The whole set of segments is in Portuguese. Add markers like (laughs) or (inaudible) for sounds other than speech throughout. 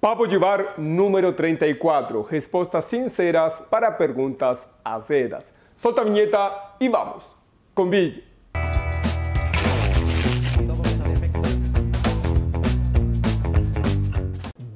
Papo Llevar número 34. Respuestas sinceras para preguntas azedas. Solta viñeta y vamos. Con Ville.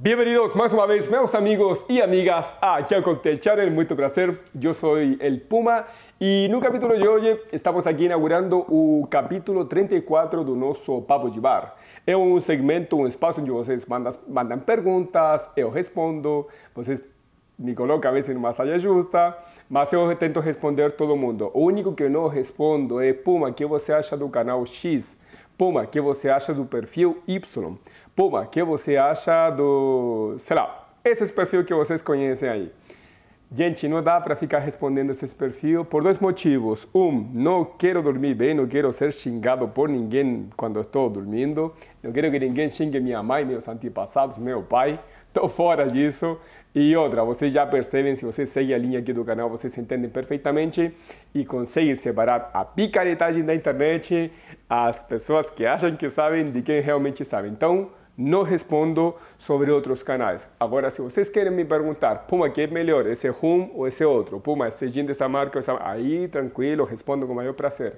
Bienvenidos más una vez, meus amigos y amigas a Cocktail Channel. Mucho placer. Yo soy el Puma E no capítulo de hoje, estamos aqui inaugurando o capítulo 34 do nosso Papo de Bar. É um segmento, um espaço onde vocês mandam, mandam perguntas, eu respondo, vocês me colocam a vezes numa saia justa, mas eu tento responder todo mundo. O único que eu não respondo é Puma, o que você acha do canal X? Puma, o que você acha do perfil Y? Puma, o que você acha do... sei lá, esses perfis que vocês conhecem aí. Gente, não dá para ficar respondendo esse perfil por dois motivos. Um, não quero dormir bem, não quero ser xingado por ninguém quando estou dormindo. Não quero que ninguém xingue minha mãe, meus antepassados, meu pai. Estou fora disso. E outra, vocês já percebem, se vocês seguem a linha aqui do canal, vocês entendem perfeitamente e conseguem separar a picaretagem da internet, as pessoas que acham que sabem de quem realmente sabe. Então, não respondo sobre outros canais. Agora, se vocês querem me perguntar, Puma, que é melhor, esse rum ou esse outro? Puma, esse gin dessa marca ou essa marca? Aí, tranquilo, respondo com maior prazer.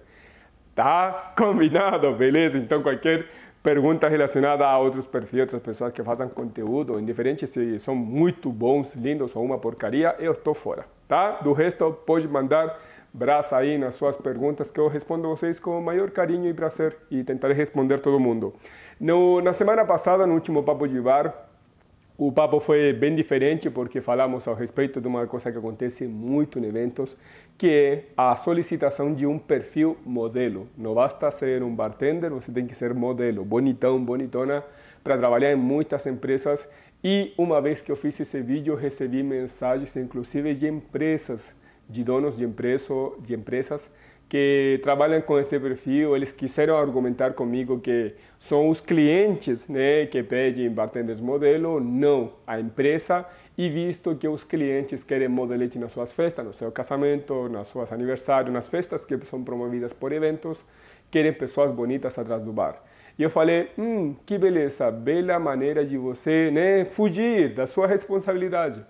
Tá combinado, beleza? Então, qualquer pergunta relacionada a outros perfis, outras pessoas que façam conteúdo, indiferente se são muito bons, lindos ou uma porcaria, eu estou fora, tá? Do resto, pode mandar Brás aí nas suas perguntas que eu respondo vocês com o maior carinho e prazer e tentarei responder todo mundo. No, na semana passada, no último Papo de Bar, o papo fue bem diferente porque falamos al respeito de una cosa que acontece mucho em eventos, que a solicitação de un perfil modelo. No basta ser un bartender, você tem que ser modelo, bonitão, bonitona, para trabajar en muchas empresas. y uma vez que eu fiz esse vídeo, recebi mensagens, inclusive de empresas de donos de, de empresas que trabalham com esse perfil, eles quiseram argumentar comigo que são os clientes né, que pedem bartenders modelo, não a empresa, e visto que os clientes querem modelete nas suas festas, no seu casamento, nas suas aniversários, nas festas que são promovidas por eventos, querem pessoas bonitas atrás do bar. E eu falei, hum, que beleza, bela maneira de você né, fugir da sua responsabilidade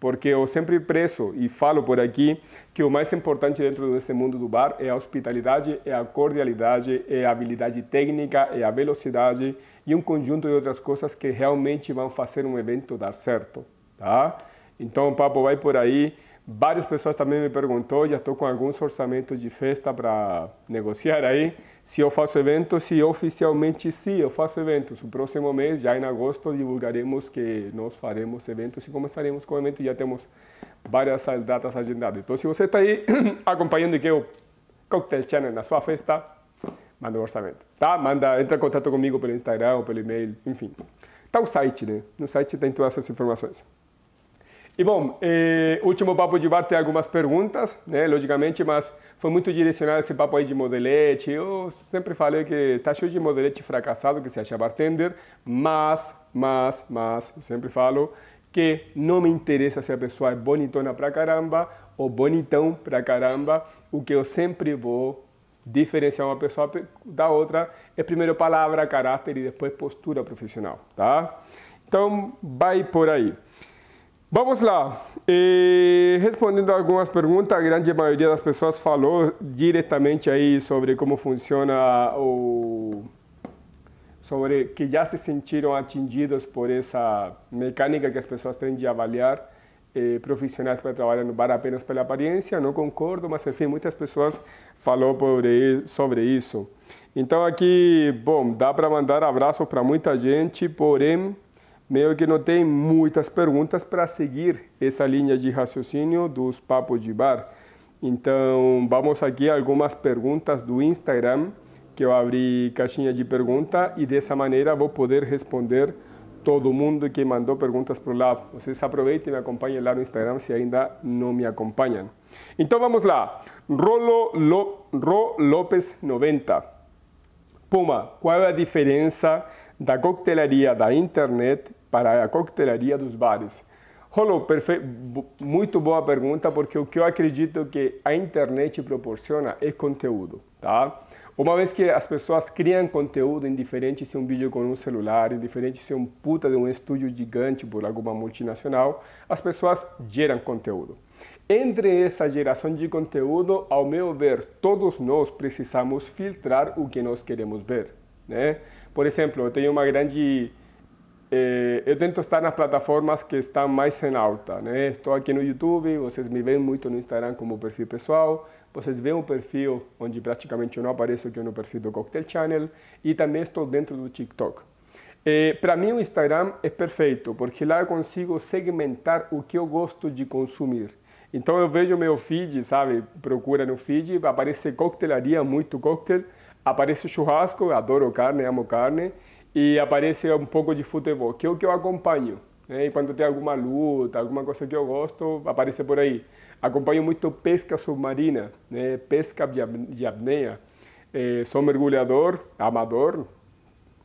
porque eu sempre preso e falo por aqui que o mais importante dentro desse mundo do bar é a hospitalidade, é a cordialidade, é a habilidade técnica, é a velocidade e um conjunto de outras coisas que realmente vão fazer um evento dar certo, tá? Então o papo vai por aí. Várias pessoas também me perguntou, já estou com alguns orçamentos de festa para negociar aí, se eu faço eventos se oficialmente sim, eu faço eventos. O próximo mês, já em agosto, divulgaremos que nós faremos eventos e começaremos com o evento, já temos várias datas agendadas. Então, se você está aí (clears throat) acompanhando e quer o Cocktail Channel na sua festa, manda um orçamento, tá? Manda, entra em contato comigo pelo Instagram, pelo e-mail, enfim. Tá o site, né? No site tem todas essas informações. E bom, eh, último papo de bar tem algumas perguntas, né, logicamente, mas foi muito direcionado esse papo aí de modelete. Eu sempre falei que está cheio de modelete fracassado que se acha bartender, mas, mas, mas, eu sempre falo que não me interessa se a pessoa é bonitona pra caramba ou bonitão pra caramba. O que eu sempre vou diferenciar uma pessoa da outra é primeiro palavra, caráter e depois postura profissional, tá? Então, vai por aí. Vamos lá. E respondendo algumas perguntas, a grande maioria das pessoas falou diretamente aí sobre como funciona o sobre que já se sentiram atingidos por essa mecânica que as pessoas têm de avaliar eh, profissionais para trabalhar no bar apenas pela aparência. Não concordo, mas enfim, muitas pessoas falou sobre isso. Então aqui, bom, dá para mandar abraços para muita gente, porém meio que não tem muitas perguntas para seguir essa linha de raciocínio dos papos de bar. Então, vamos aqui algumas perguntas do Instagram, que eu abri caixinha de pergunta e dessa maneira vou poder responder todo mundo que mandou perguntas para lá. Vocês aproveitem e me acompanhem lá no Instagram se ainda não me acompanham. Então vamos lá. Rolo Lo, Ro Lopes 90. Puma, qual é a diferença da coquetelaria da internet para a coquetelaria dos bares. Rolo, perfe... muito boa pergunta, porque o que eu acredito que a internet proporciona é conteúdo, tá? Uma vez que as pessoas criam conteúdo, indiferente se é um vídeo com um celular, indiferente se é um puta de um estúdio gigante por alguma multinacional, as pessoas geram conteúdo. Entre essa geração de conteúdo, ao meu ver, todos nós precisamos filtrar o que nós queremos ver, né? Por exemplo, eu tenho uma grande eh, eu tento estar nas plataformas que estão mais em alta. Né? Estou aqui no YouTube, vocês me veem muito no Instagram como perfil pessoal, vocês veem o perfil onde praticamente eu não apareço, que é no perfil do Cocktail Channel, e também estou dentro do TikTok. Eh, para mim o Instagram é perfeito, porque lá eu consigo segmentar o que eu gosto de consumir. Então eu vejo meu feed, sabe, procura no feed, aparece coquetelaria, muito cocktail aparece churrasco, adoro carne, amo carne, e aparece um pouco de futebol, que é o que eu acompanho. Né? E quando tem alguma luta, alguma coisa que eu gosto, aparece por aí. Acompanho muito pesca submarina, né? pesca de apneia. É, sou mergulhador, amador,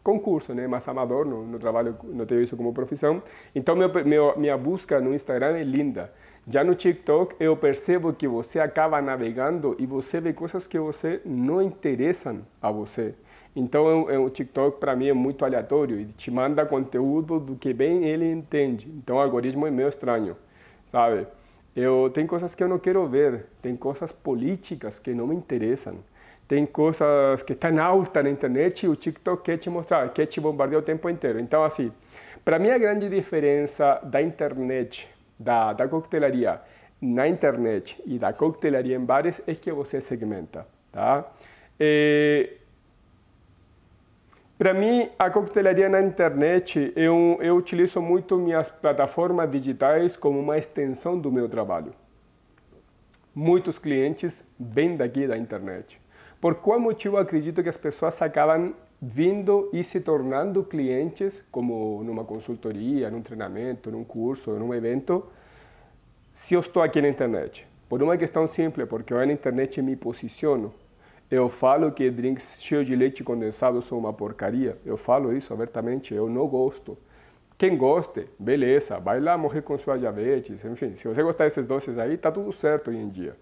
concurso, né? mas amador, não, não, trabalho, não tenho isso como profissão. Então, meu, meu, minha busca no Instagram é linda. Já no TikTok, eu percebo que você acaba navegando e você vê coisas que você não interessam a você. Então, o é é TikTok para mim é muito aleatório, ele te manda conteúdo do que bem ele entende. Então, o algoritmo é meio estranho, sabe? Eu tem coisas que eu não quero ver, tem coisas políticas que não me interessam, tem coisas que estão tá alta na internet e o TikTok quer te mostrar, quer te bombardear o tempo inteiro. Então, assim, para mim a grande diferença da internet, da, da coquetelaria na internet e da coquetelaria em bares é que você segmenta, tá? E, eh, para mim, a coquetelaria na internet, eu, eu utilizo muito minhas plataformas digitais como uma extensão do meu trabalho. Muitos clientes vêm daqui da internet. Por qual motivo acredito que as pessoas acabam vindo e se tornando clientes, como numa consultoria, num treinamento, num curso, num evento, se eu estou aqui na internet? Por uma questão simples, porque eu na internet me posiciono, eu falo que drinks cheios de leite condensado são uma porcaria. Eu falo isso abertamente, eu não gosto. Quem goste, beleza, vai lá morrer com sua diabetes, enfim, se você gostar desses doces aí, tá tudo certo hoje em dia,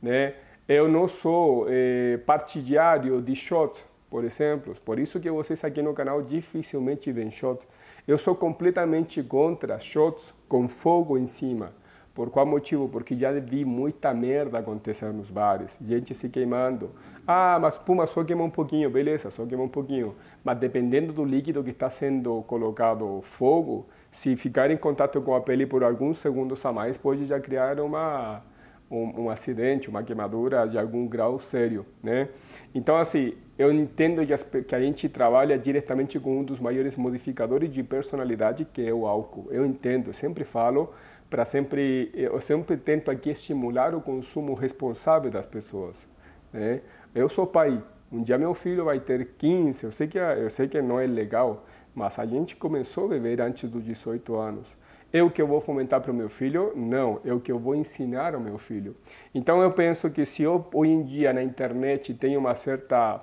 né? Eu não sou é, partidário de shots, por exemplo, por isso que vocês aqui no canal dificilmente veem shots. Eu sou completamente contra shots com fogo em cima. Por qual motivo? Porque já vi muita merda acontecer nos bares, gente se queimando. Ah, mas Puma só queima um pouquinho, beleza, só queima um pouquinho. Mas dependendo do líquido que está sendo colocado fogo, se ficar em contato com a pele por alguns segundos a mais, pode já criar uma, um, um, acidente, uma queimadura de algum grau sério, né? Então, assim, eu entendo que, que, a gente trabalha diretamente com um dos maiores modificadores de personalidade, que é o álcool. Eu entendo, eu sempre falo, para sempre eu sempre tento aqui estimular o consumo responsável das pessoas né? eu sou pai um dia meu filho vai ter 15 eu sei que eu sei que não é legal mas a gente começou a beber antes dos 18 anos eu que eu vou fomentar para o meu filho não eu que eu vou ensinar ao meu filho então eu penso que se eu hoje em dia na internet tem uma certa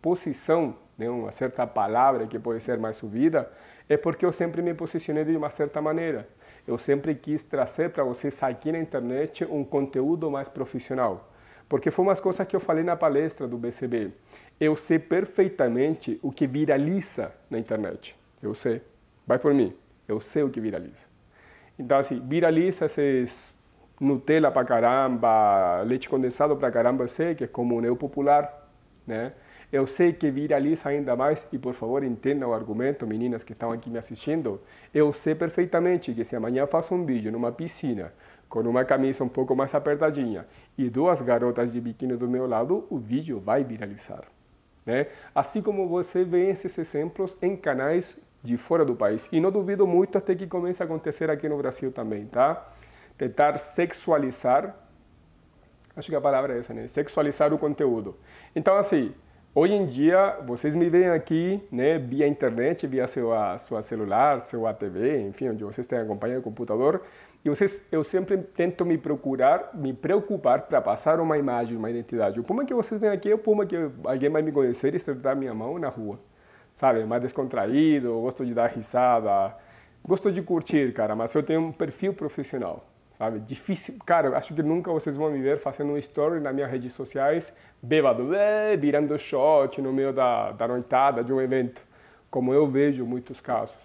posição né, uma certa palavra que pode ser mais subida é porque eu sempre me posicionei de uma certa maneira eu sempre quis trazer para vocês aqui na internet um conteúdo mais profissional. Porque foi umas coisas que eu falei na palestra do BCB. Eu sei perfeitamente o que viraliza na internet. Eu sei. Vai por mim. Eu sei o que viraliza. Então, assim, viraliza esses Nutella pra caramba, leite condensado pra caramba, eu sei que é como um né? popular, né? Eu sei que viraliza ainda mais, e por favor entendam o argumento, meninas que estão aqui me assistindo. Eu sei perfeitamente que se amanhã faço um vídeo numa piscina, com uma camisa um pouco mais apertadinha e duas garotas de biquíni do meu lado, o vídeo vai viralizar. Né? Assim como você vê esses exemplos em canais de fora do país. E não duvido muito até que comece a acontecer aqui no Brasil também, tá? Tentar sexualizar, acho que a palavra é essa, né? Sexualizar o conteúdo. Então, assim, Hoje em dia, vocês me veem aqui né, via internet, via seu sua celular, sua TV, enfim, onde vocês têm acompanhado o computador. E vocês, eu sempre tento me procurar, me preocupar para passar uma imagem, uma identidade. O Puma que vocês vêm aqui é o Puma que alguém vai me conhecer e estreitar minha mão na rua. Sabe, mais descontraído, gosto de dar risada, gosto de curtir, cara, mas eu tenho um perfil profissional. Sabe? Difícil. Cara, acho que nunca vocês vão me ver fazendo um story nas minhas redes sociais, bêbado, é, virando shot no meio da, da noitada de um evento, como eu vejo muitos casos.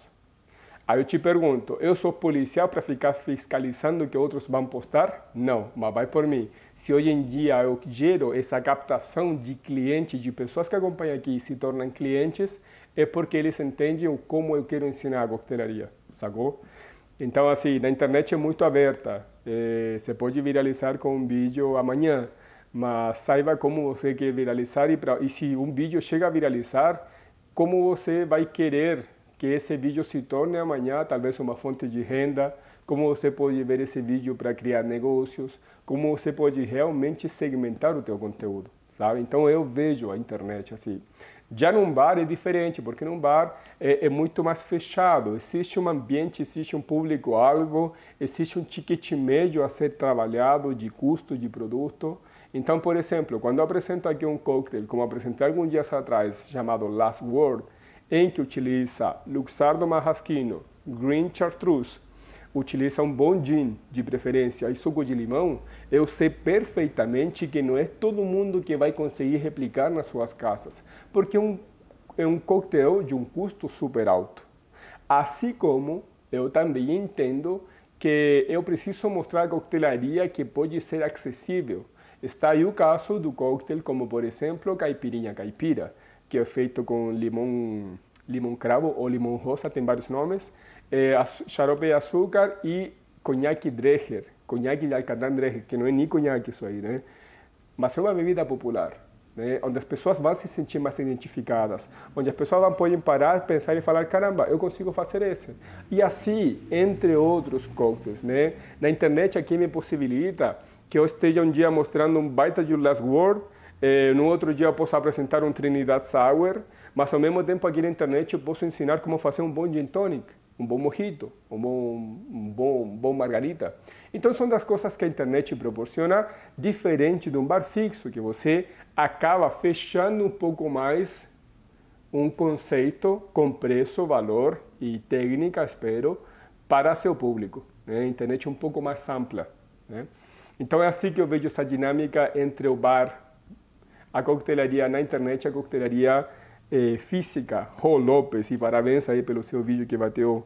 Aí eu te pergunto, eu sou policial para ficar fiscalizando o que outros vão postar? Não, mas vai por mim. Se hoje em dia eu gero essa captação de clientes, de pessoas que acompanham aqui e se tornam clientes, é porque eles entendem como eu quero ensinar a coquetelaria, sacou? Então, assim, na internet é muito aberta. É, você pode viralizar com um vídeo amanhã, mas saiba como você quer viralizar e, pra, e se um vídeo chega a viralizar, como você vai querer que esse vídeo se torne amanhã talvez uma fonte de renda, como você pode ver esse vídeo para criar negócios, como você pode realmente segmentar o teu conteúdo, sabe? Então eu vejo a internet assim. Já num bar é diferente, porque num bar é, é, muito mais fechado. Existe um ambiente, existe um público algo, existe um ticket médio a ser trabalhado de custo de produto. Então, por exemplo, quando eu apresento aqui um cocktail, como apresentei alguns dias atrás, chamado Last Word, em que utiliza Luxardo Marrasquino, Green Chartreuse, utiliza um bom gin, de preferência, e suco de limão, eu sei perfeitamente que não é todo mundo que vai conseguir replicar nas suas casas, porque é um, é um coquetel de um custo super alto. Assim como eu também entendo que eu preciso mostrar a coquetelaria que pode ser acessível. Está aí o caso do coquetel como, por exemplo, caipirinha caipira, que é feito com limão, limão cravo ou limão rosa, tem vários nomes, eh, xarope de azúcar y coñac Dreger, coñac de Alcatrán que no es ni coñac eso ahí, ¿no? Mas es una bebida popular, donde las as pessoas a se sentir más identificadas, las as pessoas a poder parar, pensar y falar, caramba, ¿yo consigo hacer eso? Y así, entre otros cocktails, né? la internet aquí me posibilita que yo esteja un día mostrando un baita de Last Word, eh, no otro día eu presentar apresentar Trinidad Sour, Mas ao mesmo tempo aqui na internet eu posso ensinar como fazer um bom gin tonic, um bom mojito, um bom, um bom, um bom margarita. Então são das coisas que a internet proporciona, diferente de um bar fixo, que você acaba fechando um pouco mais um conceito com preço, valor e técnica, espero, para seu público. Né? A internet é um pouco mais ampla. Né? Então é assim que eu vejo essa dinâmica entre o bar, a coquetelaria na internet e a coquetelaria eh, física, Rô Lopes, e parabéns aí pelo seu vídeo que bateu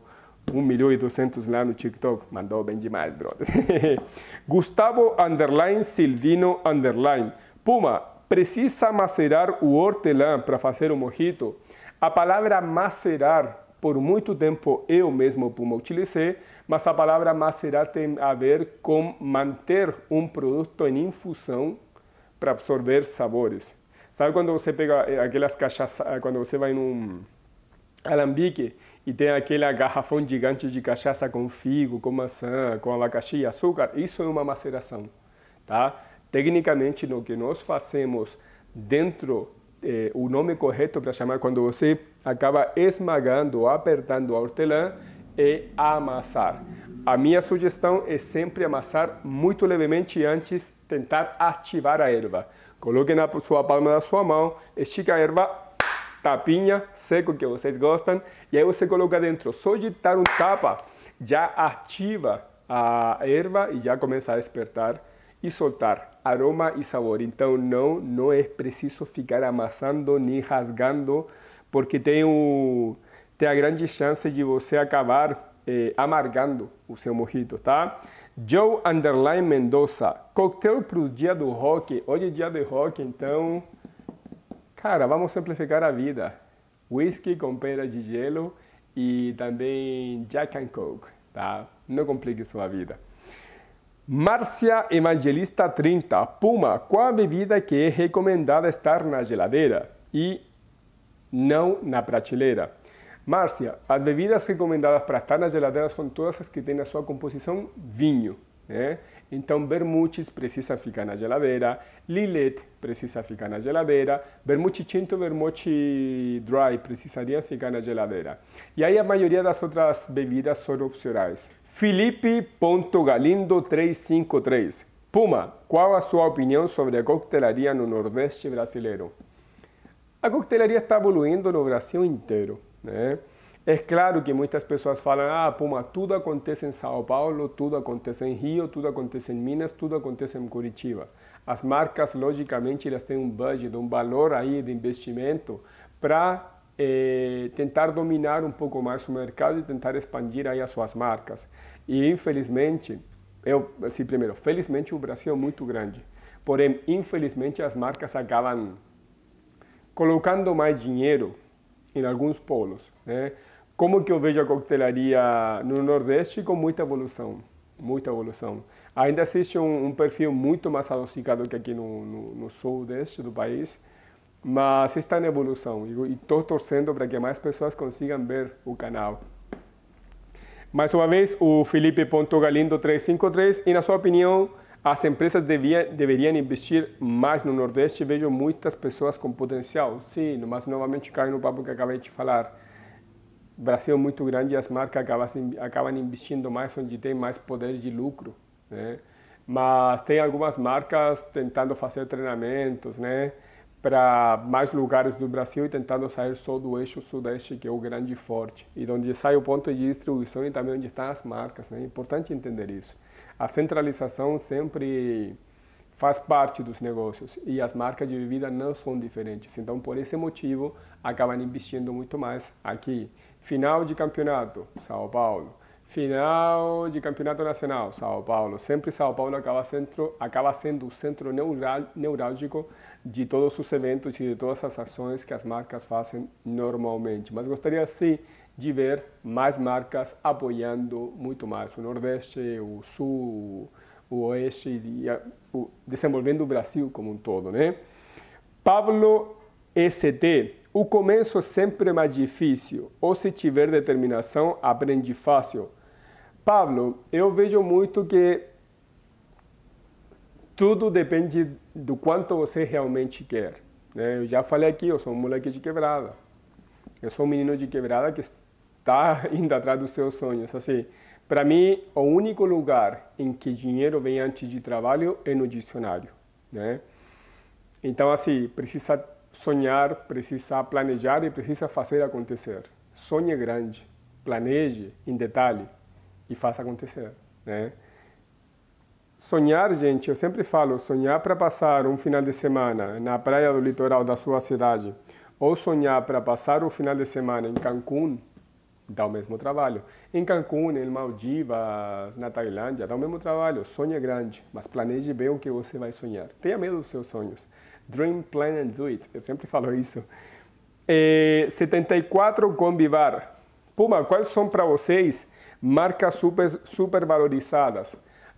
1 milhão e 200 lá no TikTok. Mandou bem demais, brother. (laughs) Gustavo Underline Silvino Underline. Puma, precisa macerar o hortelã para fazer o mojito? A palavra macerar, por muito tempo eu mesmo, Puma, utilizei, mas a palavra macerar tem a ver com manter um produto em infusão para absorver sabores. Sabe quando você pega eh, aquelas cachaça, eh, quando você vai num alambique e tem aquele garrafão gigante de cachaça com figo, com maçã, com abacaxi e açúcar? Isso é uma maceração, tá? Tecnicamente, no que nós fazemos dentro eh, o nome correto para chamar quando você acaba esmagando, apertando a hortelã, é amassar. A minha sugestão é sempre amassar muito levemente antes tentar ativar a erva. Coloque na sua palma da sua mão, estica a erva, tapinha, seco que vocês gostam, e aí você coloca dentro. Só de dar um tapa, já ativa a erva e já começa a despertar e soltar aroma e sabor. Então não, não é preciso ficar amassando nem rasgando, porque tem, o, tem a grande chance de você acabar eh, amargando o seu mojito, tá? Joe Underline Mendoza. Coquetel pro dia do rock. Hoje é dia do rock, então. Cara, vamos simplificar a vida. Whisky com pedra de gelo e também Jack and Coke, tá? Não complique sua vida. Márcia Evangelista 30. Puma, qual a bebida que é recomendada estar na geladeira e não na prateleira? Márcia, as bebidas recomendadas para estar na geladeira são todas as que têm na sua composição vinho. Né? Então, vermutes precisam ficar na geladeira, Lillet precisa ficar na geladeira, vermute tinto, vermute dry precisariam ficar na geladeira. E aí a maioria das outras bebidas são opcionais. Felipe.galindo353 Puma, qual a sua opinião sobre a coquetelaria no Nordeste brasileiro? A coquetelaria está evoluindo no Brasil inteiro. Né? É claro que muitas pessoas falam, ah, Puma, tudo acontece em São Paulo, tudo acontece em Rio, tudo acontece em Minas, tudo acontece em Curitiba. As marcas, logicamente, elas têm um budget, um valor aí de investimento para eh, tentar dominar um pouco mais o mercado e tentar expandir aí as suas marcas. E infelizmente, eu, assim, primeiro, felizmente o Brasil é muito grande. Porém, infelizmente as marcas acabam colocando mais dinheiro em alguns polos. Né? Como que eu vejo a coquetelaria no Nordeste com muita evolução, muita evolução. Ainda existe um, um perfil muito mais adocicado que aqui no, no, no Sudeste do país, mas está em evolução e estou torcendo para que mais pessoas consigam ver o canal. Mais uma vez, o Felipe Ponto Galindo 353 e na sua opinião as empresas devia, deveriam investir mais no Nordeste. Vejo muitas pessoas com potencial. Sim, mas novamente cai no papo que acabei de falar. O Brasil é muito grande e as marcas acabam, acabam investindo mais onde tem mais poder de lucro. Né? Mas tem algumas marcas tentando fazer treinamentos, né? para mais lugares do Brasil e tentando sair só do eixo sudeste, que é o grande e forte. E onde sai o ponto de distribuição e também onde estão as marcas. Né? É importante entender isso a centralização sempre faz parte dos negócios e as marcas de bebida não são diferentes. Então, por esse motivo, acabam investindo muito mais aqui. Final de campeonato, São Paulo. Final de campeonato nacional, São Paulo. Sempre São Paulo acaba, centro, acaba sendo o centro neural, neurálgico de todos os eventos e de todas as ações que as marcas fazem normalmente. Mas gostaria, sim, de ver mais marcas apoiando muito mais o Nordeste, o Sul, o Oeste e o, desenvolvendo o Brasil como um todo, né? Pablo ST, o começo é sempre mais difícil, ou se tiver determinação, aprende fácil. Pablo, eu vejo muito que tudo depende do quanto você realmente quer. Né? Eu já falei aqui, eu sou um moleque de quebrada. Eu sou um menino de quebrada que está (laughs) indo atrás dos seus sonhos. Assim, para mim, o único lugar em que dinheiro vem antes de trabalho é no dicionário, né? Então, assim, precisa sonhar, precisa planejar e precisa fazer acontecer. Sonhe grande, planeje em detalhe e faça acontecer, né? Sonhar, gente, eu sempre falo, sonhar para passar um final de semana na praia do litoral da sua cidade ou sonhar para passar o final de semana em Cancún dá o mesmo trabalho. Em Cancún, em Maldivas, na Tailândia, dá o mesmo trabalho. Sonhe grande, mas planeje bem o que você vai sonhar. Tenha medo dos seus sonhos. Dream, plan and do it. Eu sempre falo isso. É, 74, Convivar. Puma, quais são para vocês marcas super, super valorizadas?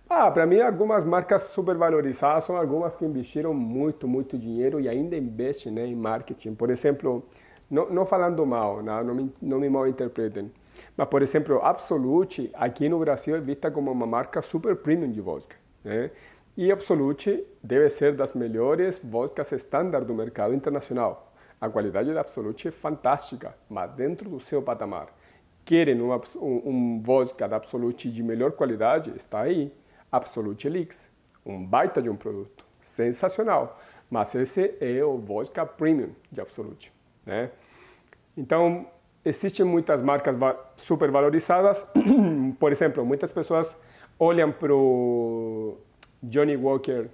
Ah, para mim algumas marcas super valorizadas são algumas que investiram muito, muito dinheiro e ainda investem né, em marketing. Por exemplo, não, não falando mal, não, não, me, não me mal interpretem. Mas, por exemplo, Absolute, aqui no Brasil, é vista como uma marca super premium de vodka. Né? E Absolute deve ser das melhores vodkas estándar do mercado internacional. A qualidade da Absolute é fantástica, mas dentro do seu patamar. Querem um, um, vodka da Absolute de melhor qualidade? Está aí. Absolute Elix, um baita de um produto, sensacional. Mas esse é o vodka premium de Absolute. Né? Então, existem muitas marcas super valorizadas. (clears throat) Por exemplo, muitas pessoas olham para o Johnny Walker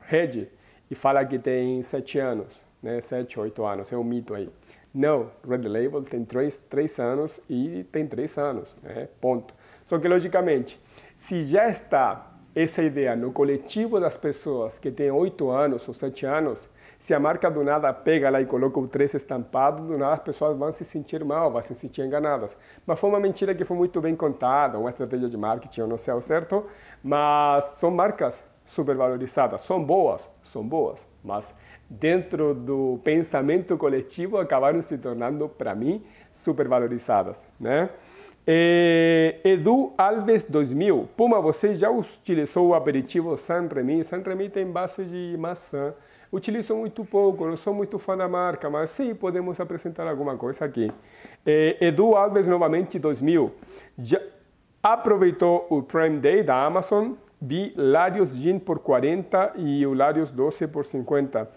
Red e falam que tem 7 anos, né? 7, 8 anos, é um mito aí. Não, Red Label tem 3, 3 anos e tem 3 anos, né? ponto. Só que, logicamente, se já está essa ideia no coletivo das pessoas que têm 8 anos ou 7 anos, se a marca do nada pega lá e coloca o 3 estampado, do nada as pessoas vão se sentir mal, vão se sentir enganadas. Mas foi uma mentira que foi muito bem contada, uma estratégia de marketing, eu não sei ao certo, mas são marcas supervalorizadas, são boas, são boas, mas dentro do pensamento coletivo acabaram se tornando, para mim, supervalorizadas, né? É, Edu Alves 2000. Puma, você já utilizou o aperitivo San Remy? San Remy tem base de maçã Utilizo muito pouco, não sou muito fã da marca, mas sim, podemos apresentar alguma coisa aqui. É, Edu Alves, novamente, 2000. Já aproveitou o Prime Day da Amazon, vi Larios Jean por 40 e o Larios 12 por 50.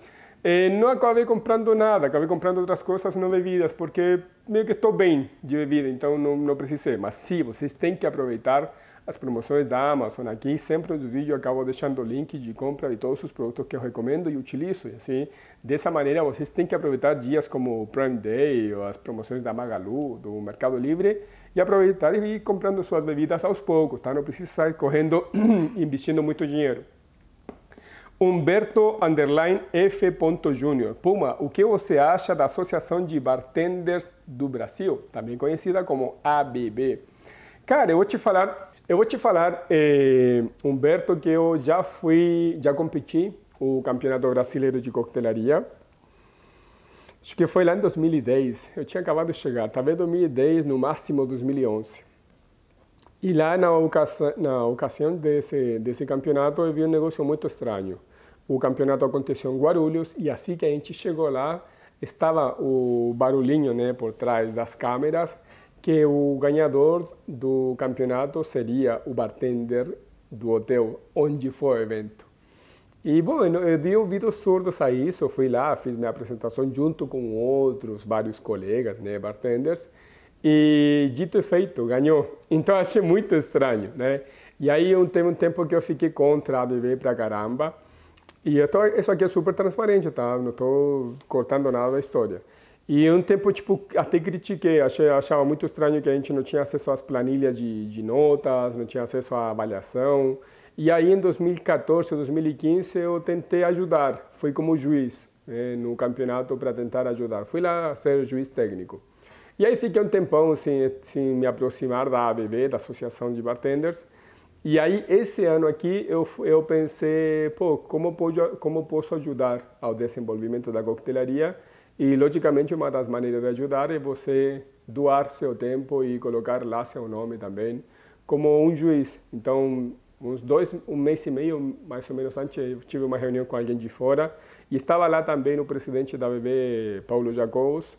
É, não acabei comprando nada, acabei comprando outras coisas, não bebidas, porque meio que estou bem de bebida, então não, não precisei. Mas sim, vocês têm que aproveitar as promoções da Amazon. Aqui sempre no vídeo acabo deixando o link de compra de todos os produtos que eu recomendo e utilizo. E assim, dessa maneira vocês têm que aproveitar dias como o Prime Day ou as promoções da Magalu, do Mercado Livre e aproveitar e ir comprando suas bebidas aos poucos, tá? Não precisa sair correndo (clears throat) investindo muito dinheiro. Humberto underline F. Junior Puma, o que você acha da Associação de Bartenders do Brasil, também conhecida como ABB? Cara, eu vou te falar eu vou te falar, eh, Humberto, que eu já fui, já competi o Campeonato Brasileiro de Coquetelaria. Acho que foi lá em 2010. Eu tinha acabado de chegar, talvez 2010, no máximo 2011. E lá na, ocasião, na ocasião desse, desse campeonato eu vi um negócio muito estranho. O campeonato aconteceu em Guarulhos e assim que a gente chegou lá, estava o barulhinho né, por trás das câmeras que o ganhador do campeonato seria o bartender do hotel onde foi o evento. E, bom, eu dei ouvidos surdos a isso, fui lá, fiz minha apresentação junto com outros, vários colegas, né, bartenders, e dito e feito, ganhou. (laughs) Então achei muito estranho, né? E aí eu, teve um tempo que eu fiquei contra a beber pra caramba, e eu tô, isso aqui é super transparente, tá? Não estou cortando nada da história. E um tempo, tipo, até critiquei, achei, achava muito estranho que a gente não tinha acesso às planilhas de, de notas, não tinha acesso à avaliação. E aí, em 2014, 2015, eu tentei ajudar, fui como juiz né, no campeonato para tentar ajudar. Fui lá ser juiz técnico. E aí fiquei um tempão sem, sem me aproximar da ABB, da Associação de Bartenders, e aí, esse ano aqui, eu, eu pensei, pô, como, pode, como posso ajudar ao desenvolvimento da coquetelaria e, logicamente, uma das maneiras de ajudar é você doar seu tempo e colocar lá seu nome também, como um juiz. Então, uns dois, um mês e meio, mais ou menos antes, eu tive uma reunião com alguém de fora e estava lá também o presidente da BB, Paulo Jacobos.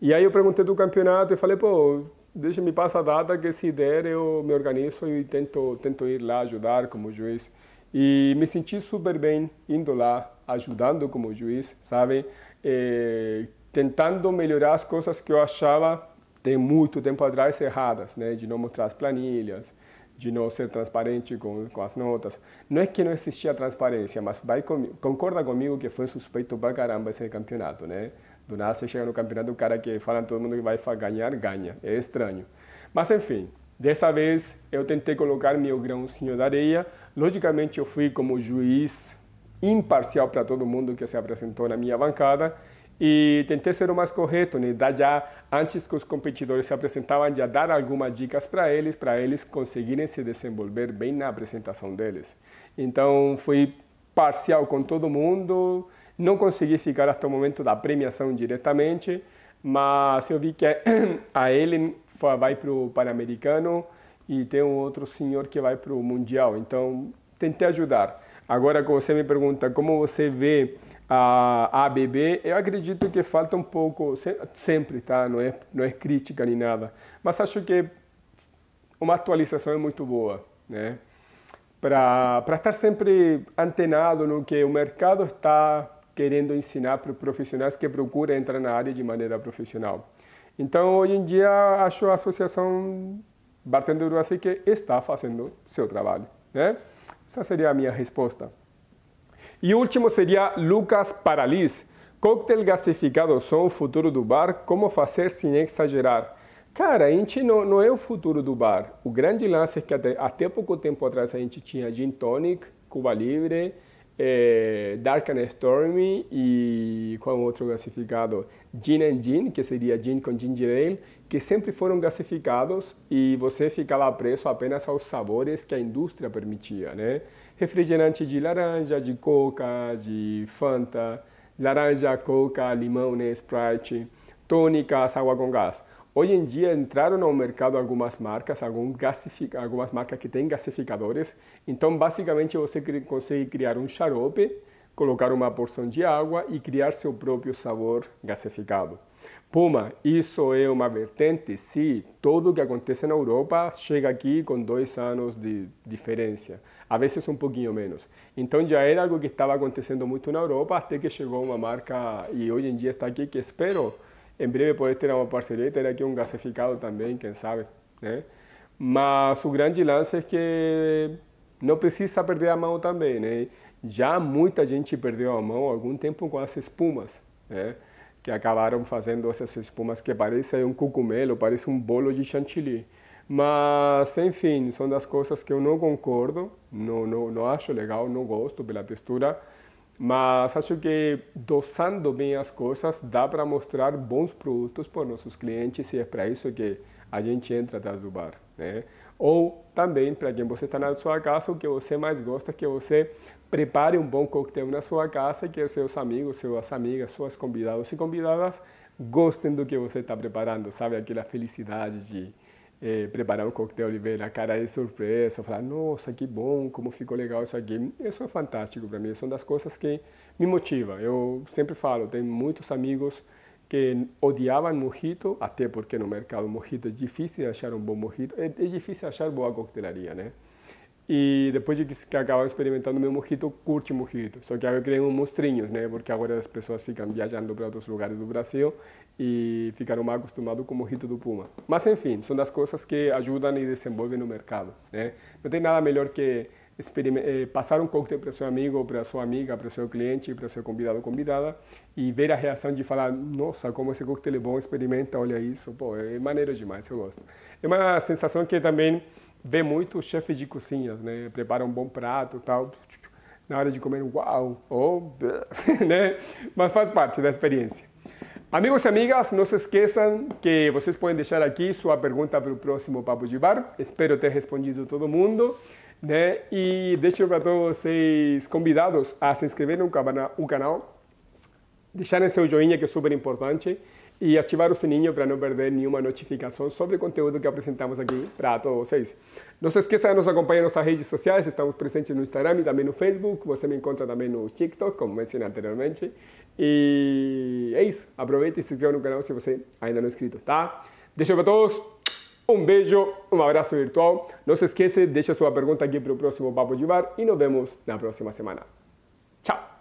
E aí eu perguntei do campeonato e falei, pô, deixa me passar a data que se der eu me organizo e tento, tento ir lá ajudar como juiz. E me senti super bem indo lá, ajudando como juiz, sabe? Eh, tentando melhorar as coisas que eu achava, tem muito tempo atrás, erradas, né? de não mostrar as planilhas, de não ser transparente com, com as notas. Não é que não existia transparência, mas vai com, concorda comigo que foi suspeito pra caramba esse campeonato, né? Do nada você chega no campeonato, o cara que fala todo mundo que vai ganhar, ganha. É estranho. Mas enfim, dessa vez eu tentei colocar meu grãozinho de areia. Logicamente eu fui como juiz imparcial para todo mundo que se apresentou na minha bancada e tentei ser o mais correto, né? Dar já, antes que os competidores se apresentavam, já dar algumas dicas para eles, para eles conseguirem se desenvolver bem na apresentação deles. Então, fui parcial com todo mundo, não consegui ficar até o momento da premiação diretamente, mas eu vi que é, (clears throat) a Ellen vai para o Pan-Americano e tem um outro senhor que vai para o Mundial, então tentei ajudar. Agora, quando você me pergunta como você vê a ABB, eu acredito que falta um pouco, sempre, tá? Não é, não é crítica nem nada, mas acho que uma atualização é muito boa, né? Para estar sempre antenado no que o mercado está querendo ensinar para os profissionais que procuram entrar na área de maneira profissional. Então, hoje em dia, acho a associação Bartender do Brasil que está fazendo seu trabalho, né? Essa seria a minha resposta. E último seria Lucas Paralis. Coquetel gasificado são o futuro do bar, como fazer sem exagerar. Cara, a gente não, não é o futuro do bar. O grande lance é que até, até pouco tempo atrás a gente tinha gin tonic, Cuba Libre, é, Dark and Stormy e qual outro gasificado? Gin and Gin, que seria gin com ginger ale, que sempre foram gasificados e você ficava preso apenas aos sabores que a indústria permitia, né? Refrigerante de laranja, de coca, de Fanta, laranja, coca, limão, né, Sprite, tônicas, água com gás. Hoje em dia entraram no mercado algumas marcas, algumas marcas que têm gasificadores. Então, basicamente, você consegue criar um xarope, colocar uma porção de água e criar seu próprio sabor gasificado. Puma, isso é uma vertente? Sim, tudo o que acontece na Europa chega aqui com dois anos de diferença, às vezes um pouquinho menos. Então já era algo que estava acontecendo muito na Europa, até que chegou uma marca e hoje em dia está aqui que espero em breve poder ter uma parceria e ter aqui um gasificado também, quem sabe. Né? Mas o grande lance é que não precisa perder a mão também. Né? ¿eh? Já muita gente perdeu a mão algum tempo com as espumas, né? que acabaram fazendo essas espumas que parecem um cucumelo, parece um bolo de chantilly. Mas, enfim, são das coisas que eu não concordo, não, não, não acho legal, não gosto pela textura. Mas acho que dosando bem as coisas dá para mostrar bons produtos para nossos clientes e é para isso que a gente entra atrás do bar. Né? Ou também para quem você está na sua casa, o que você mais gosta que você prepare um bom coquetel na sua casa e que os seus amigos, suas amigas, suas convidados e convidadas gostem do que você está preparando, sabe? Aquela felicidade de é, preparar um coquetel de ver a cara de é surpresa, falar, nossa, que bom, como ficou legal isso aqui. Isso é fantástico para mim, são das coisas que me motivam. Eu sempre falo, tem muitos amigos que odiavam mojito, até porque no mercado mojito é difícil achar um bom mojito, é, é difícil achar boa coquetelaria, né? E depois de que acaba experimentando meu mojito, curte mojito. Só que agora eu criei uns monstrinhos, né? Porque agora as pessoas ficam viajando para outros lugares do Brasil e ficaram mais acostumados com o mojito do Puma. Mas enfim, são das coisas que ajudam e desenvolvem no mercado, né? Não tem nada melhor que eh, passar um coquetel para seu amigo, para sua amiga, para seu cliente, para seu convidado ou convidada e ver a reação de falar, nossa, como esse coquetel é bom, experimenta, olha isso, pô, é maneiro demais, eu gosto. É uma sensação que também vê muito o chefe de cozinha, né? Prepara um bom prato tal. Na hora de comer, uau, oh, (laughs) né? Mas faz parte da experiência. Amigos e amigas, não se esqueçam que vocês podem deixar aqui sua pergunta para o próximo Papo de Bar. Espero ter respondido todo mundo. Né? E deixo para todos vocês convidados a se inscrever no canal, deixarem seu joinha que é super importante. Y activar el sininho para no perder ninguna notificación sobre el contenido que presentamos aquí para todos ustedes. No se esqueça de nos acompañar en nuestras redes sociales. estamos presentes en Instagram y también en Facebook, Usted me encontra también en TikTok, como mencioné anteriormente. Y é isso, aproveite y se inscreva canal si você ainda no inscrito, Dejo para todos Un beso, un abrazo virtual. No se esqueça, deixa su pregunta aquí para el próximo Papo de y nos vemos la próxima semana. Chao.